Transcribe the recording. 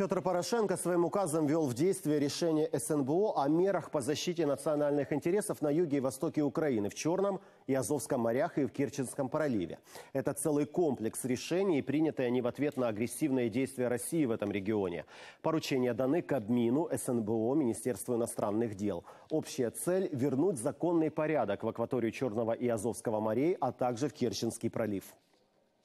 Петр Порошенко своим указом ввел в действие решение СНБО о мерах по защите национальных интересов на юге и востоке Украины, в Черном и Азовском морях и в Керченском проливе. Это целый комплекс решений, принятые они в ответ на агрессивные действия России в этом регионе. Поручения даны Кабмину, СНБО, Министерству иностранных дел. Общая цель – вернуть законный порядок в акваторию Черного и Азовского морей, а также в Керченский пролив.